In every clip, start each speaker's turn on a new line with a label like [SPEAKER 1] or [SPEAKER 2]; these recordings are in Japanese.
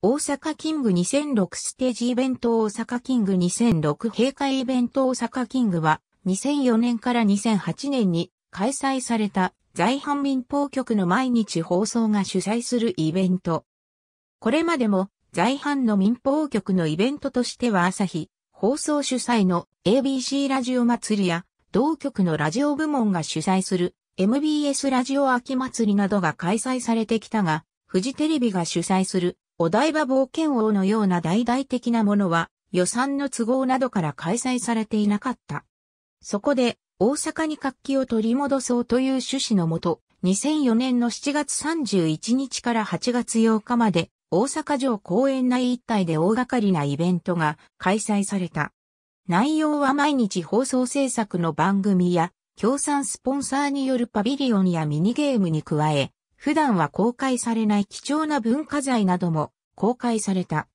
[SPEAKER 1] 大阪キング2006ステージイベント大阪キング2006閉会イベント大阪キングは2004年から2008年に開催された在阪民放局の毎日放送が主催するイベント。これまでも在阪の民放局のイベントとしては朝日放送主催の ABC ラジオ祭りや同局のラジオ部門が主催する MBS ラジオ秋祭りなどが開催されてきたが、フジテレビが主催するお台場冒険王のような大々的なものは予算の都合などから開催されていなかった。そこで大阪に活気を取り戻そうという趣旨のもと、2004年の7月31日から8月8日まで大阪城公園内一帯で大掛かりなイベントが開催された。内容は毎日放送制作の番組や、協賛スポンサーによるパビリオンやミニゲームに加え、普段は公開されない貴重な文化財なども公開された。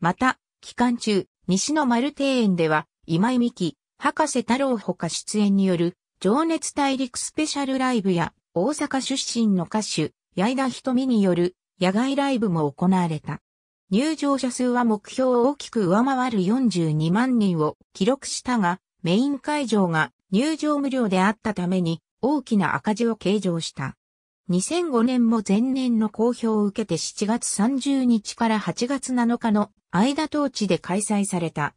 [SPEAKER 1] また、期間中、西の丸庭園では、今井美樹、博士太郎ほか出演による、情熱大陸スペシャルライブや、大阪出身の歌手、矢井田瞳による、野外ライブも行われた。入場者数は目標を大きく上回る42万人を記録したが、メイン会場が入場無料であったために、大きな赤字を計上した。2005年も前年の公表を受けて7月30日から8月7日の間当地で開催された。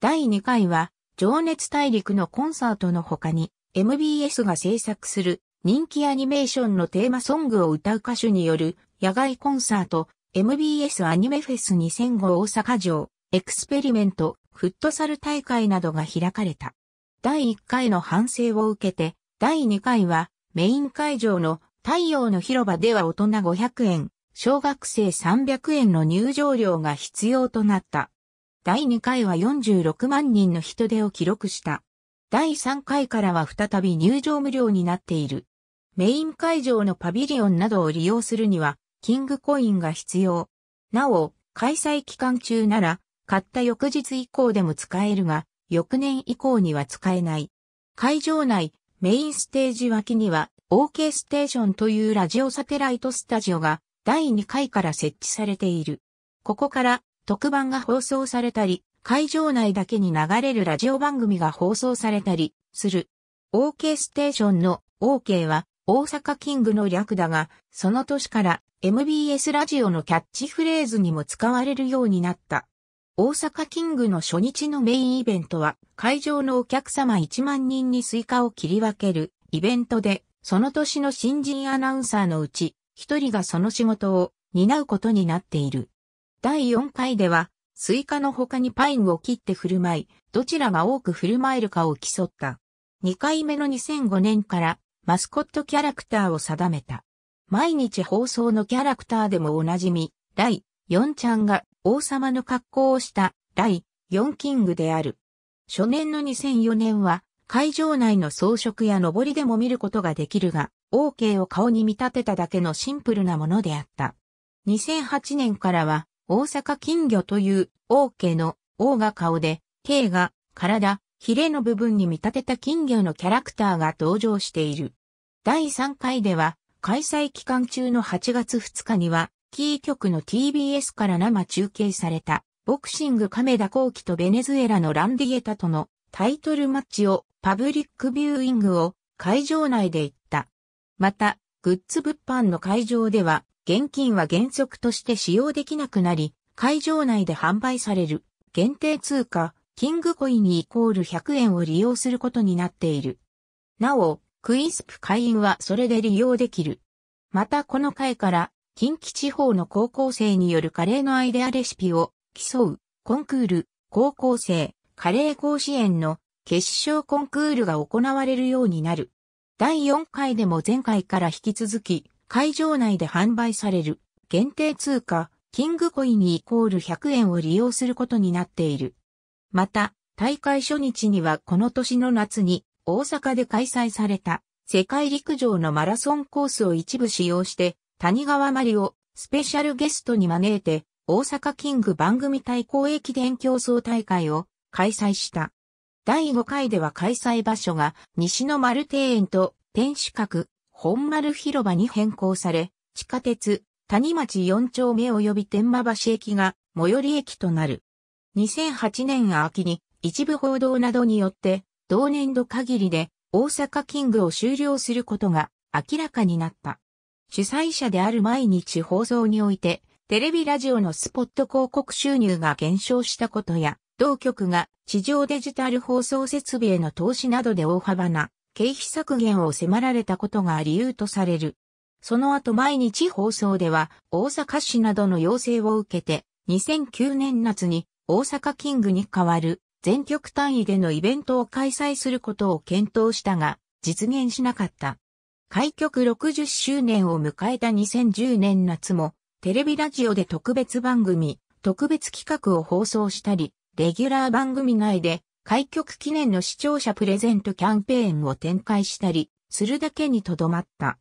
[SPEAKER 1] 第2回は、情熱大陸のコンサートの他に、MBS が制作する人気アニメーションのテーマソングを歌う歌手による野外コンサート、MBS アニメフェス2005大阪城、エクスペリメント、フットサル大会などが開かれた。第1回の反省を受けて、第2回はメイン会場の太陽の広場では大人500円、小学生300円の入場料が必要となった。第2回は46万人の人出を記録した。第3回からは再び入場無料になっている。メイン会場のパビリオンなどを利用するには、キングコインが必要。なお、開催期間中なら、買った翌日以降でも使えるが、翌年以降には使えない。会場内、メインステージ脇には OK ステーションというラジオサテライトスタジオが第2回から設置されている。ここから特番が放送されたり、会場内だけに流れるラジオ番組が放送されたりする。OK ステーションの OK は大阪キングの略だが、その年から MBS ラジオのキャッチフレーズにも使われるようになった。大阪キングの初日のメインイベントは会場のお客様1万人にスイカを切り分けるイベントでその年の新人アナウンサーのうち、一人がその仕事を担うことになっている。第4回では、スイカの他にパインを切って振る舞い、どちらが多く振る舞えるかを競った。2回目の2005年からマスコットキャラクターを定めた。毎日放送のキャラクターでもおなじみ、第4ちゃんが王様の格好をした第4キングである。初年の2004年は会場内の装飾や上りでも見ることができるが、OK を顔に見立てただけのシンプルなものであった。2008年からは、大阪金魚という OK の O が顔で、K が体、ヒレの部分に見立てた金魚のキャラクターが登場している。第3回では、開催期間中の8月2日には、キー局の TBS から生中継された、ボクシング亀田光輝とベネズエラのランディエタとのタイトルマッチをパブリックビューイングを会場内で行った。また、グッズ物販の会場では、現金は原則として使用できなくなり、会場内で販売される限定通貨、キングコインイコール100円を利用することになっている。なお、クイスプ会員はそれで利用できる。またこの回から、近畿地方の高校生によるカレーのアイデアレシピを競うコンクール、高校生、カレー甲子園の決勝コンクールが行われるようになる。第4回でも前回から引き続き、会場内で販売される限定通貨、キングコインイコール100円を利用することになっている。また、大会初日にはこの年の夏に大阪で開催された世界陸上のマラソンコースを一部使用して谷川マリをスペシャルゲストに招いて大阪キング番組対抗駅伝競争大会を開催した。第5回では開催場所が西の丸庭園と天守閣、本丸広場に変更され、地下鉄、谷町4丁目及び天馬橋駅が最寄り駅となる。2008年秋に一部報道などによって同年度限りで大阪キングを終了することが明らかになった。主催者である毎日放送においてテレビラジオのスポット広告収入が減少したことや同局が地上デジタル放送設備への投資などで大幅な経費削減を迫られたことが理由とされる。その後毎日放送では大阪市などの要請を受けて2009年夏に大阪キングに代わる全局単位でのイベントを開催することを検討したが実現しなかった。開局60周年を迎えた2010年夏もテレビラジオで特別番組、特別企画を放送したり、レギュラー番組内で開局記念の視聴者プレゼントキャンペーンを展開したりするだけにとどまった。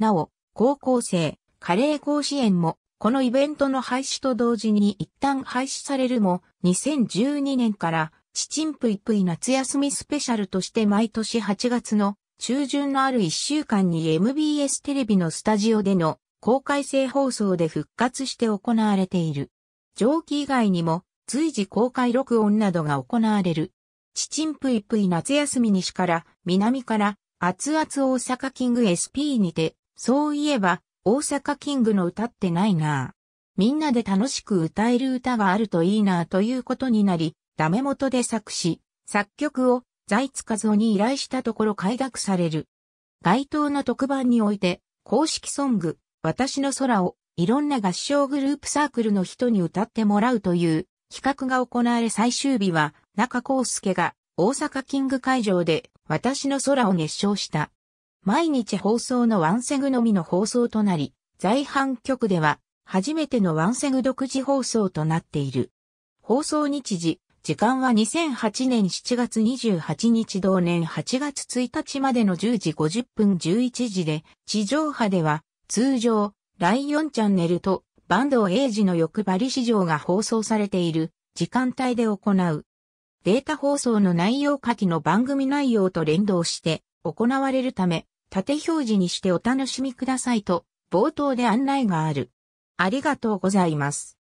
[SPEAKER 1] なお、高校生、カレー甲子園もこのイベントの廃止と同時に一旦廃止されるも、2012年から、チチンプイプイ夏休みスペシャルとして毎年8月の中旬のある1週間に MBS テレビのスタジオでの公開性放送で復活して行われている。上記以外にも、随時公開録音などが行われる。チチンプイプイ夏休み西から南から熱々大阪キング SP にて、そういえば大阪キングの歌ってないなぁ。みんなで楽しく歌える歌があるといいなぁということになり、ダメ元で作詞、作曲を財津和夫に依頼したところ快諾される。該当の特番において、公式ソング、私の空を、いろんな合唱グループサークルの人に歌ってもらうという、企画が行われ最終日は中康介が大阪キング会場で私の空を熱唱した。毎日放送のワンセグのみの放送となり、在阪局では初めてのワンセグ独自放送となっている。放送日時、時間は2008年7月28日同年8月1日までの10時50分11時で、地上波では通常、ライオンチャンネルとバンド英二の欲張り市場が放送されている時間帯で行う。データ放送の内容下記の番組内容と連動して行われるため、縦表示にしてお楽しみくださいと、冒頭で案内がある。ありがとうございます。